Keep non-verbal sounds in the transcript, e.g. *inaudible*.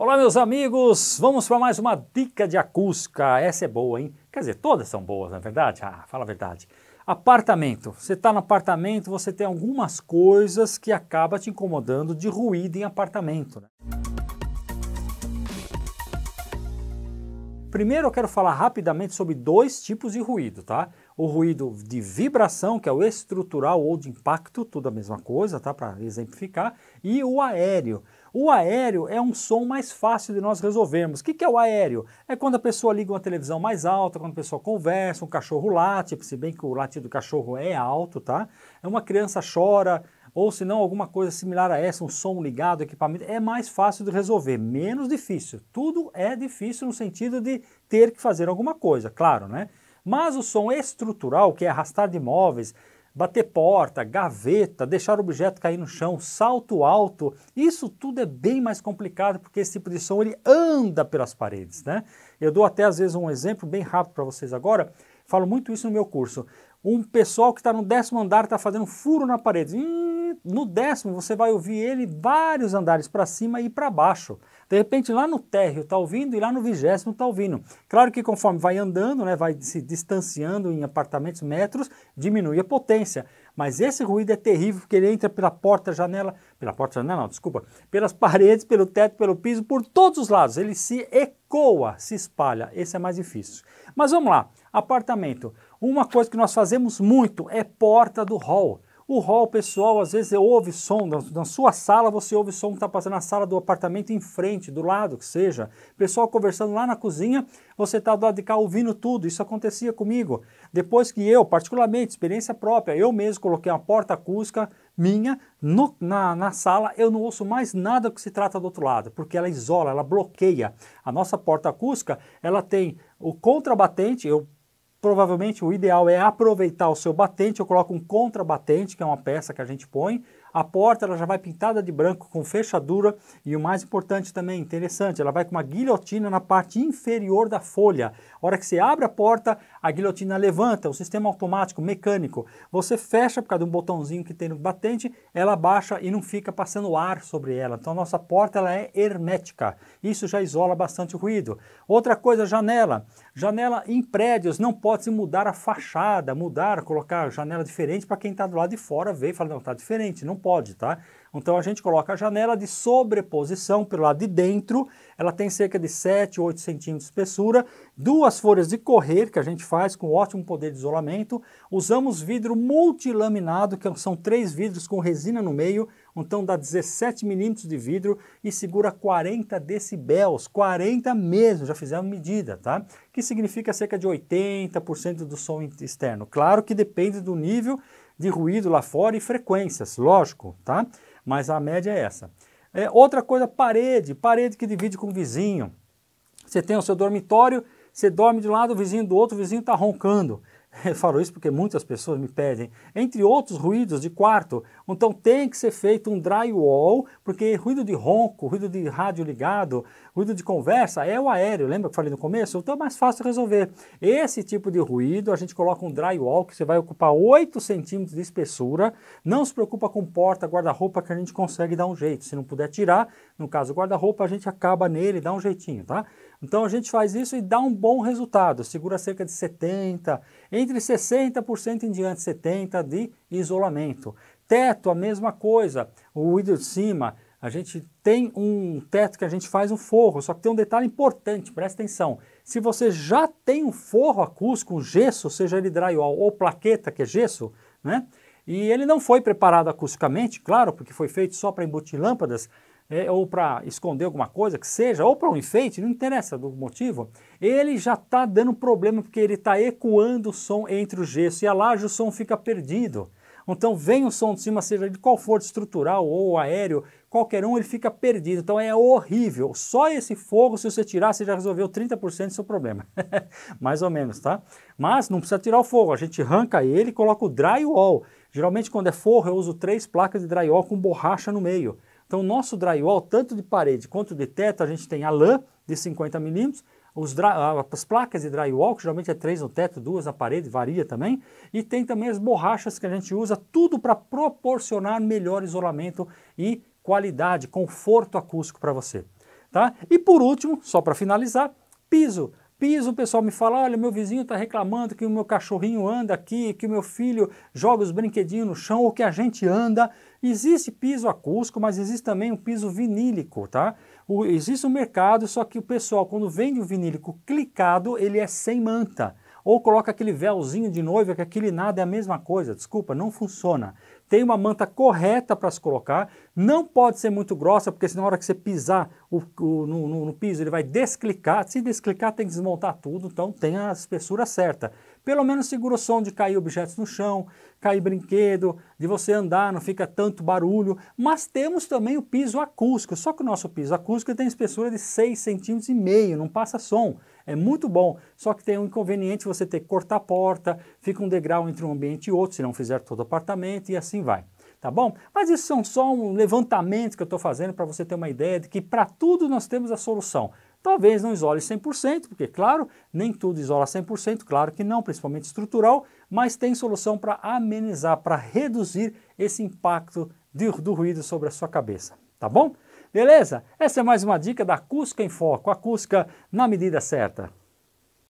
Olá, meus amigos! Vamos para mais uma dica de acústica. Essa é boa, hein? Quer dizer, todas são boas, na é verdade? Ah, fala a verdade. Apartamento. Você está no apartamento, você tem algumas coisas que acaba te incomodando de ruído em apartamento. Né? Primeiro eu quero falar rapidamente sobre dois tipos de ruído, tá? O ruído de vibração, que é o estrutural ou de impacto, tudo a mesma coisa, tá? Para exemplificar, e o aéreo, o aéreo é um som mais fácil de nós resolvermos. O que, que é o aéreo? É quando a pessoa liga uma televisão mais alta, quando a pessoa conversa, um cachorro late, se bem que o latido do cachorro é alto, tá? É uma criança chora, ou se não, alguma coisa similar a essa, um som ligado, equipamento, é mais fácil de resolver, menos difícil. Tudo é difícil no sentido de ter que fazer alguma coisa, claro, né? Mas o som estrutural, que é arrastar de móveis, bater porta, gaveta, deixar o objeto cair no chão, salto alto, isso tudo é bem mais complicado porque esse tipo de som ele anda pelas paredes, né? Eu dou até às vezes um exemplo bem rápido para vocês agora, falo muito isso no meu curso um pessoal que está no décimo andar está fazendo furo na parede. no décimo você vai ouvir ele vários andares para cima e para baixo. De repente lá no térreo está ouvindo e lá no vigésimo está ouvindo. Claro que conforme vai andando, né, vai se distanciando em apartamentos, metros, diminui a potência. Mas esse ruído é terrível porque ele entra pela porta, janela, pela porta, janela, não, desculpa, pelas *laughs* paredes, pelo teto, pelo piso, por todos os lados. Ele se ecoa, se espalha. Esse é mais difícil. Mas vamos lá, apartamento. Uma coisa que nós fazemos muito é porta do hall. O hall, pessoal, às vezes ouve som, na sua sala você ouve som que está passando na sala do apartamento em frente, do lado, que seja. Pessoal conversando lá na cozinha, você está do lado de cá ouvindo tudo. Isso acontecia comigo. Depois que eu, particularmente, experiência própria, eu mesmo coloquei uma porta acústica minha no, na, na sala, eu não ouço mais nada que se trata do outro lado, porque ela isola, ela bloqueia. A nossa porta acústica, ela tem o contrabatente, eu provavelmente o ideal é aproveitar o seu batente, eu coloco um contrabatente, que é uma peça que a gente põe, a porta ela já vai pintada de branco com fechadura e o mais importante também, interessante, ela vai com uma guilhotina na parte inferior da folha. A hora que você abre a porta, a guilhotina levanta, o sistema automático, mecânico. Você fecha por causa de um botãozinho que tem no batente, ela baixa e não fica passando ar sobre ela. Então a nossa porta ela é hermética. Isso já isola bastante o ruído. Outra coisa, janela. Janela em prédios, não pode-se mudar a fachada, mudar, colocar janela diferente para quem está do lado de fora ver e falar, não, está diferente, não pode, tá? Então a gente coloca a janela de sobreposição pelo lado de dentro, ela tem cerca de 7, 8 centímetros de espessura, duas folhas de correr que a gente faz com ótimo poder de isolamento, usamos vidro multilaminado, que são três vidros com resina no meio, então dá 17 milímetros de vidro e segura 40 decibels, 40 mesmo, já fizemos medida, tá? Que significa cerca de 80% do som externo. Claro que depende do nível de ruído lá fora e frequências, lógico, tá? Mas a média é essa. É, outra coisa, parede, parede que divide com o vizinho. Você tem o seu dormitório, você dorme de um lado, o vizinho do outro, o vizinho está roncando. Eu *laughs* falo isso porque muitas pessoas me pedem, entre outros ruídos de quarto. Então tem que ser feito um drywall, porque ruído de ronco, ruído de rádio ligado, Ruído de conversa é o aéreo, lembra que eu falei no começo? Então é mais fácil resolver. Esse tipo de ruído, a gente coloca um drywall que você vai ocupar 8 centímetros de espessura. Não se preocupa com porta, guarda-roupa, que a gente consegue dar um jeito. Se não puder tirar, no caso guarda-roupa, a gente acaba nele, dá um jeitinho, tá? Então a gente faz isso e dá um bom resultado, segura cerca de 70, entre 60% em diante, 70% de isolamento. Teto, a mesma coisa, o ruído de cima, a gente tem um teto que a gente faz um forro, só que tem um detalhe importante, presta atenção. Se você já tem um forro acústico, um gesso, seja ele drywall ou plaqueta, que é gesso, né? E ele não foi preparado acusticamente, claro, porque foi feito só para embutir lâmpadas, é, ou para esconder alguma coisa que seja, ou para um enfeite, não interessa do motivo, ele já está dando problema porque ele está ecoando o som entre o gesso e a laje, o som fica perdido. Então vem o som de cima, seja de qual for, estrutural ou aéreo, qualquer um, ele fica perdido. Então é horrível. Só esse fogo, se você tirar, você já resolveu 30% do seu problema. *laughs* Mais ou menos, tá? Mas não precisa tirar o fogo, a gente arranca ele e coloca o drywall. Geralmente quando é forro eu uso três placas de drywall com borracha no meio. Então o nosso drywall, tanto de parede quanto de teto, a gente tem a lã de 50 milímetros, as placas de drywall, que geralmente é três no teto, duas na parede, varia também. E tem também as borrachas que a gente usa, tudo para proporcionar melhor isolamento e qualidade, conforto acústico para você. Tá? E por último, só para finalizar, piso piso, o pessoal me fala: olha, meu vizinho está reclamando que o meu cachorrinho anda aqui, que o meu filho joga os brinquedinhos no chão, ou que a gente anda. Existe piso acústico, mas existe também um piso vinílico, tá? O, existe um mercado, só que o pessoal, quando vende o vinílico clicado, ele é sem manta. Ou coloca aquele véuzinho de noiva, que aquele nada é a mesma coisa. Desculpa, não funciona. Tem uma manta correta para se colocar, não pode ser muito grossa, porque senão na hora que você pisar o, o, no, no, no piso ele vai desclicar. Se desclicar, tem que desmontar tudo, então tem a espessura certa pelo menos segura o som de cair objetos no chão, cair brinquedo, de você andar, não fica tanto barulho. Mas temos também o piso acústico, só que o nosso piso acústico tem espessura de 6,5 cm e meio, não passa som. É muito bom, só que tem um inconveniente você ter que cortar a porta, fica um degrau entre um ambiente e outro, se não fizer todo o apartamento e assim vai tá bom? Mas isso são só um levantamento que eu estou fazendo para você ter uma ideia de que para tudo nós temos a solução. Talvez não isole 100%, porque, claro, nem tudo isola 100%, claro que não, principalmente estrutural, mas tem solução para amenizar, para reduzir esse impacto de, do ruído sobre a sua cabeça, tá bom? Beleza? Essa é mais uma dica da Cusca em Foco, Cusca na medida certa.